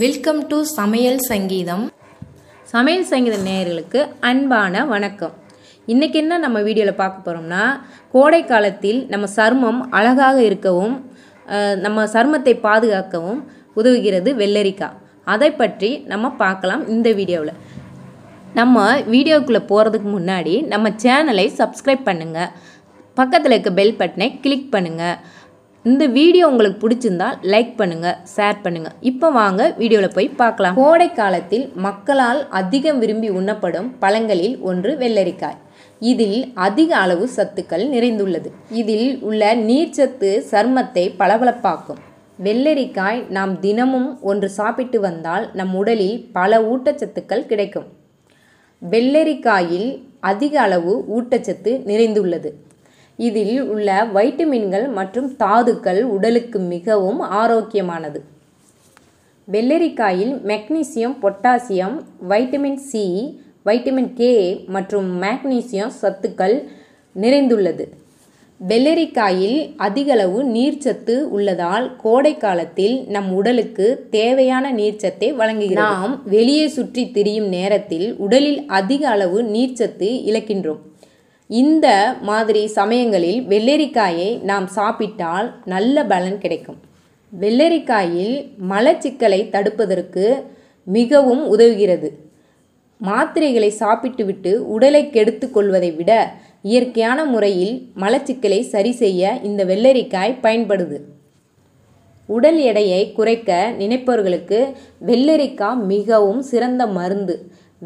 welcome to சமையல் சங்கீதம் சமையல் சங்கீத நேயர்களுக்கு அன்பான வணக்கம் இன்றைக்கி என்ன நம்ம வீடியோவில் பார்க்க போகிறோம்னா கோடை காலத்தில் நம்ம சருமம் அழகாக இருக்கவும் நம்ம சருமத்தை பாதுகாக்கவும் உதவுகிறது வெள்ளரிக்காய் அதை பற்றி நம்ம பார்க்கலாம் இந்த வீடியோவில் நம்ம வீடியோக்குள்ளே போகிறதுக்கு முன்னாடி நம்ம சேனலை சப்ஸ்கிரைப் பண்ணுங்கள் பக்கத்தில் இருக்க பெல் பட்டனை கிளிக் பண்ணுங்கள் இந்த வீடியோ உங்களுக்கு பிடிச்சிருந்தால் லைக் பண்ணுங்கள் ஷேர் பண்ணுங்கள் இப்போ வாங்க வீடியோவில் போய் பார்க்கலாம் கோடை காலத்தில் மக்களால் அதிகம் விரும்பி உண்ணப்படும் பழங்களில் ஒன்று வெள்ளரிக்காய் இதில் அதிக அளவு சத்துக்கள் நிறைந்துள்ளது இதில் உள்ள நீர்ச்சத்து சர்மத்தை பளபளப்பாக்கும் வெள்ளரிக்காய் நாம் தினமும் ஒன்று சாப்பிட்டு வந்தால் நம் உடலில் பல ஊட்டச்சத்துக்கள் கிடைக்கும் வெள்ளரிக்காயில் அதிக அளவு ஊட்டச்சத்து நிறைந்துள்ளது இதில் உள்ள வைட்டமின்கள் மற்றும் தாதுக்கள் உடலுக்கு மிகவும் ஆரோக்கியமானது வெள்ளரிக்காயில் magnesium potassium vitamin C vitamin K மற்றும் மேக்னீசியம் சத்துக்கள் நிறைந்துள்ளது வெள்ளரிக்காயில் அதிகளவு நீர்ச்சத்து உள்ளதால் கோடை காலத்தில் நம் உடலுக்கு தேவையான நீர்ச்சத்தை வழங்குகிறோம் நாம் வெளியே சுற்றி திரியும் நேரத்தில் உடலில் அதிக அளவு நீர்ச்சத்து இழக்கின்றோம் இந்த மாதிரி சமயங்களில் வெள்ளரிக்காயை நாம் சாப்பிட்டால் நல்ல பலன் கிடைக்கும் வெள்ளரிக்காயில் மலச்சிக்கலை தடுப்பதற்கு மிகவும் உதவுகிறது மாத்திரைகளை சாப்பிட்டுவிட்டு உடலை கெடுத்து கொள்வதை விட இயற்கையான முறையில் மலச்சிக்கலை சரி செய்ய இந்த வெள்ளரிக்காய் பயன்படுது உடல் எடையை குறைக்க நினைப்பவர்களுக்கு வெள்ளரிக்காய் மிகவும் சிறந்த மருந்து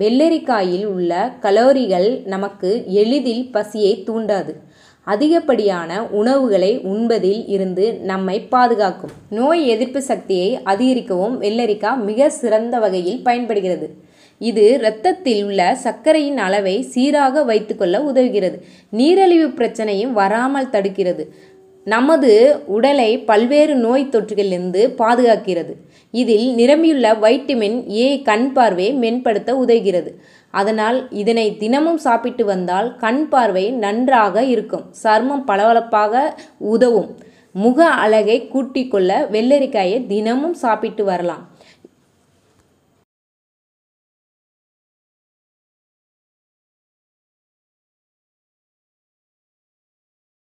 வெள்ளரிக்காயில் உள்ள கலோரிகள் நமக்கு எளிதில் பசியை தூண்டாது அதிகப்படியான உணவுகளை உண்பதில் இருந்து நம்மை பாதுகாக்கும் நோய் எதிர்ப்பு சக்தியை அதிகரிக்கவும் வெள்ளரிக்காய் மிக சிறந்த வகையில் பயன்படுகிறது இது இரத்தத்தில் உள்ள சர்க்கரையின் அளவை சீராக வைத்துக்கொள்ள உதவுகிறது நீரழிவு பிரச்சனையும் வராமல் தடுக்கிறது நமது உடலை பல்வேறு நோய் தொற்றுகளிலிருந்து பாதுகாக்கிறது இதில் நிரம்பியுள்ள வைட்டமின் ஏ கண் பார்வை மேம்படுத்த உதவுகிறது அதனால் இதனை தினமும் சாப்பிட்டு வந்தால் கண் பார்வை நன்றாக இருக்கும் சர்மம் பளபளப்பாக உதவும் முக அழகை கூட்டிக்கொள்ள வெள்ளரிக்காயை தினமும் சாப்பிட்டு வரலாம்